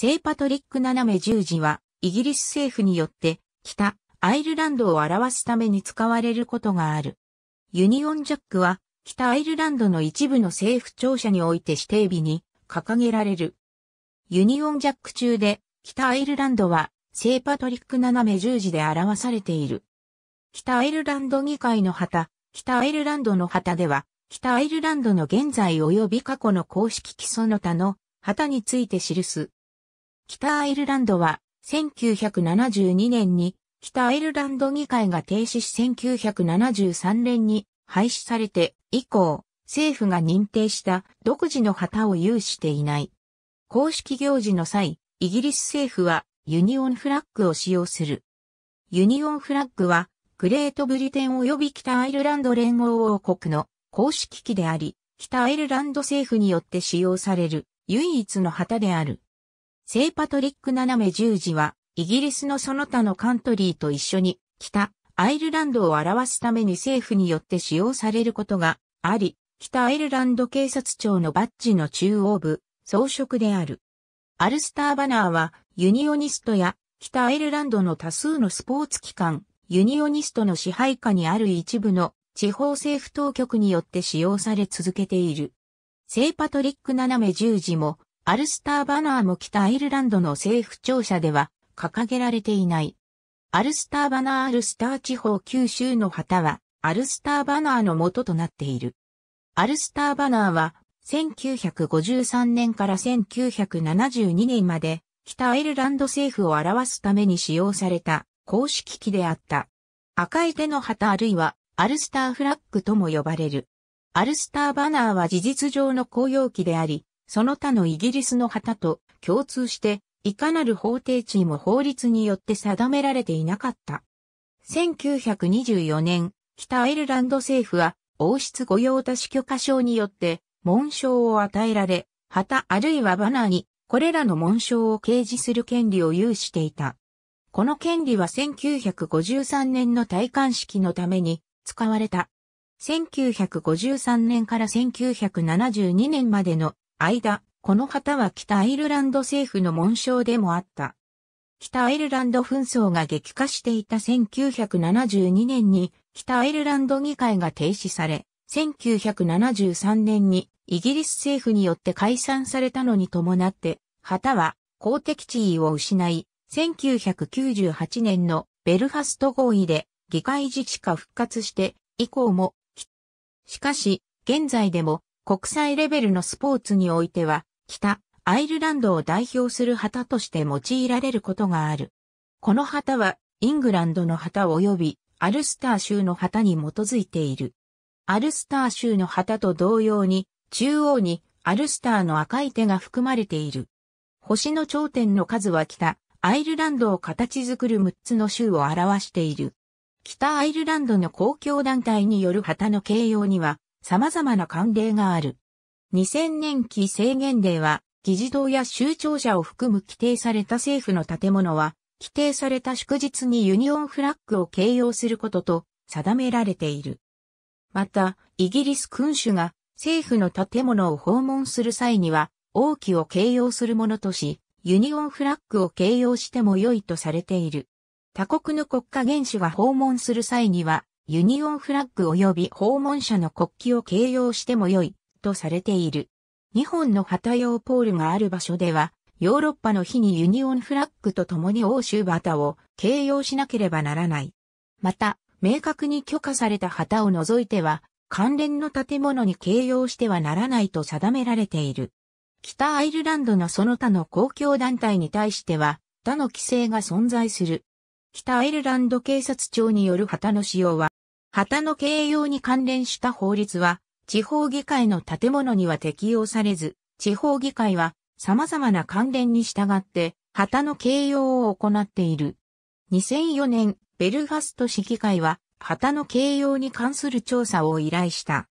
聖パトリック斜め十字は、イギリス政府によって、北、アイルランドを表すために使われることがある。ユニオンジャックは、北アイルランドの一部の政府庁舎において指定日に掲げられる。ユニオンジャック中で、北アイルランドは、聖パトリック斜め十字で表されている。北アイルランド議会の旗、北アイルランドの旗では、北アイルランドの現在及び過去の公式基礎の他の旗について記す北アイルランドは1972年に北アイルランド議会が停止し1973年に廃止されて以降、政府が認定した独自の旗を有していない。公式行事の際、イギリス政府はユニオンフラッグを使用する。ユニオンフラッグは、グレートブリテン及び北アイルランド連合王国の公式機であり、北アイルランド政府によって使用される唯一の旗である。聖パトリック斜め十字は、イギリスのその他のカントリーと一緒に、北、アイルランドを表すために政府によって使用されることがあり、北アイルランド警察庁のバッジの中央部、装飾である。アルスターバナーは、ユニオニストや、北アイルランドの多数のスポーツ機関、ユニオニストの支配下にある一部の地方政府当局によって使用され続けている。聖パトリック斜め十字もアルスターバナーも北アイルランドの政府庁舎では掲げられていない。アルスターバナーアルスター地方九州の旗はアルスターバナーの元となっている。アルスターバナーは1953年から1972年まで北アイルランド政府を表すために使用された公式機であった。赤い手の旗あるいはアルスターフラッグとも呼ばれる。アルスターバナーは事実上の公用機であり、その他のイギリスの旗と共通して、いかなる法定地位も法律によって定められていなかった。1924年、北アイルランド政府は、王室御用達許可証によって、紋章を与えられ、旗あるいはバナーに、これらの紋章を掲示する権利を有していた。この権利は1953年の戴冠式のために使われた。1953年から1972年までの間、この旗は北アイルランド政府の紋章でもあった。北アイルランド紛争が激化していた1972年に北アイルランド議会が停止され、1973年にイギリス政府によって解散されたのに伴って、旗は公的地位を失い、1998年のベルファスト合意で議会自治化復活して以降も、しかし現在でも国際レベルのスポーツにおいては、北、アイルランドを代表する旗として用いられることがある。この旗は、イングランドの旗及び、アルスター州の旗に基づいている。アルスター州の旗と同様に、中央にアルスターの赤い手が含まれている。星の頂点の数は北、アイルランドを形作る6つの州を表している。北アイルランドの公共団体による旗の形容には、様々な慣例がある。2000年期制限令は、議事堂や州庁舎を含む規定された政府の建物は、規定された祝日にユニオンフラッグを形容することと定められている。また、イギリス君主が政府の建物を訪問する際には、王旗を形容するものとし、ユニオンフラッグを形容しても良いとされている。他国の国家元首が訪問する際には、ユニオンフラッグ及び訪問者の国旗を掲揚しても良い、とされている。2本の旗用ポールがある場所では、ヨーロッパの日にユニオンフラッグと共に欧州旗を掲揚しなければならない。また、明確に許可された旗を除いては、関連の建物に掲揚してはならないと定められている。北アイルランドのその他の公共団体に対しては、他の規制が存在する。北アイルランド警察庁による旗の使用は、旗の形容に関連した法律は、地方議会の建物には適用されず、地方議会は様々な関連に従って、旗の形容を行っている。2004年、ベルファスト市議会は、旗の形容に関する調査を依頼した。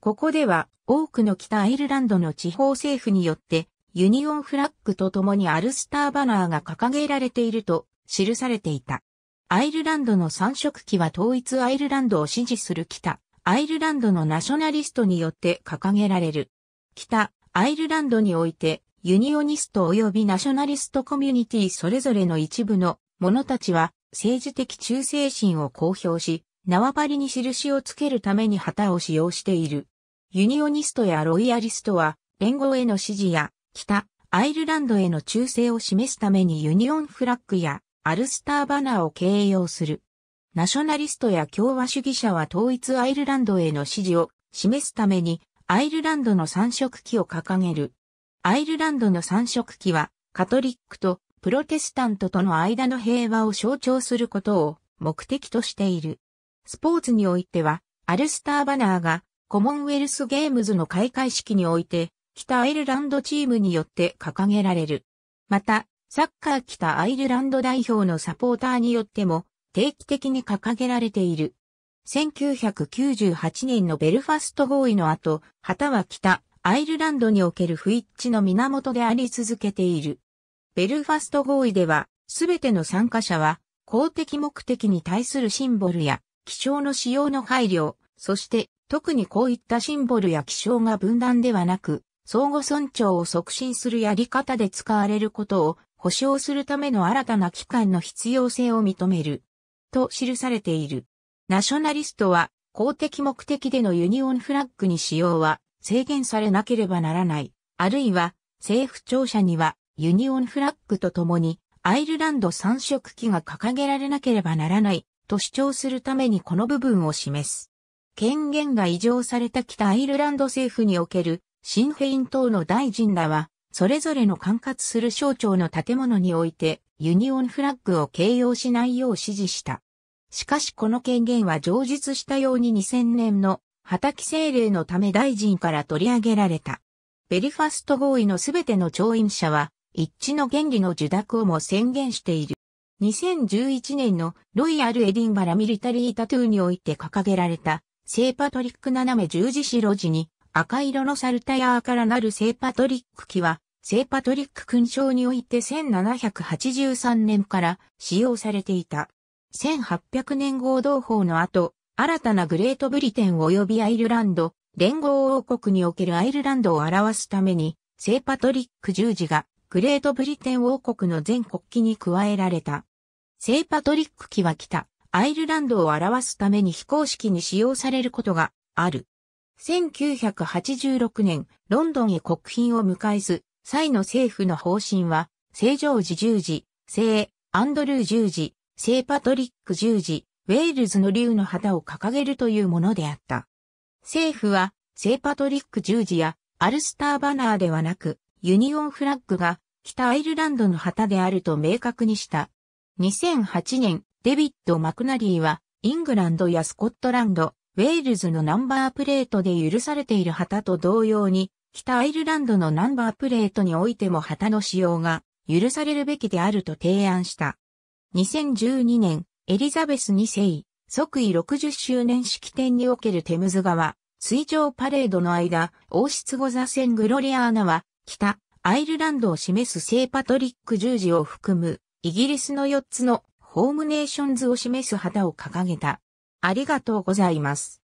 ここでは、多くの北アイルランドの地方政府によって、ユニオンフラッグと共にアルスターバナーが掲げられていると記されていた。アイルランドの三色旗は統一アイルランドを支持する北、アイルランドのナショナリストによって掲げられる。北、アイルランドにおいて、ユニオニスト及びナショナリストコミュニティそれぞれの一部の者たちは政治的忠誠心を公表し、縄張りに印をつけるために旗を使用している。ユニオニストやロイヤリストは、連合への支持や、北、アイルランドへの忠誠を示すためにユニオンフラッグや、アルスターバナーを形容する。ナショナリストや共和主義者は統一アイルランドへの支持を示すためにアイルランドの三色旗を掲げる。アイルランドの三色旗はカトリックとプロテスタントとの間の平和を象徴することを目的としている。スポーツにおいてはアルスターバナーがコモンウェルスゲームズの開会式において北アイルランドチームによって掲げられる。また、サッカー北アイルランド代表のサポーターによっても定期的に掲げられている。1998年のベルファスト合意の後、旗は北アイルランドにおける不一致の源であり続けている。ベルファスト合意では、すべての参加者は、公的目的に対するシンボルや、気象の使用の配慮、そして、特にこういったシンボルや気象が分断ではなく、相互尊重を促進するやり方で使われることを保障するための新たな機関の必要性を認める。と記されている。ナショナリストは公的目的でのユニオンフラッグに使用は制限されなければならない。あるいは政府庁舎にはユニオンフラッグとともにアイルランド三色旗が掲げられなければならないと主張するためにこの部分を示す。権限が異譲された北アイルランド政府におけるシンフェイン党の大臣らはそれぞれの管轄する省庁の建物において、ユニオンフラッグを形容しないよう指示した。しかしこの権限は上述したように2000年の畑政令のため大臣から取り上げられた。ベリファスト合意のすべての調印者は、一致の原理の受諾をも宣言している。2011年のロイヤル・エディンバラ・ミリタリー・タトゥーにおいて掲げられた、聖パトリック斜め十字路地に赤色のサルタヤーからなる聖パトリック機は、聖パトリック勲章において1783年から使用されていた。1800年合同法の後、新たなグレートブリテン及びアイルランド、連合王国におけるアイルランドを表すために、聖パトリック十字がグレートブリテン王国の全国旗に加えられた。聖パトリック旗は北、アイルランドを表すために非公式に使用されることがある。1986年、ロンドンへ国賓を迎えず、際の政府の方針は、聖ジョージ十字、聖アンドルー十字、聖パトリック十字、ウェールズの竜の旗を掲げるというものであった。政府は、聖パトリック十字やアルスターバナーではなく、ユニオンフラッグが北アイルランドの旗であると明確にした。2008年、デビッド・マクナリーは、イングランドやスコットランド、ウェールズのナンバープレートで許されている旗と同様に、北アイルランドのナンバープレートにおいても旗の使用が許されるべきであると提案した。2012年、エリザベス2世、即位60周年式典におけるテムズ川、水上パレードの間、王室後座船グロリアーナは、北、アイルランドを示す聖パトリック十字を含む、イギリスの4つのホームネーションズを示す旗を掲げた。ありがとうございます。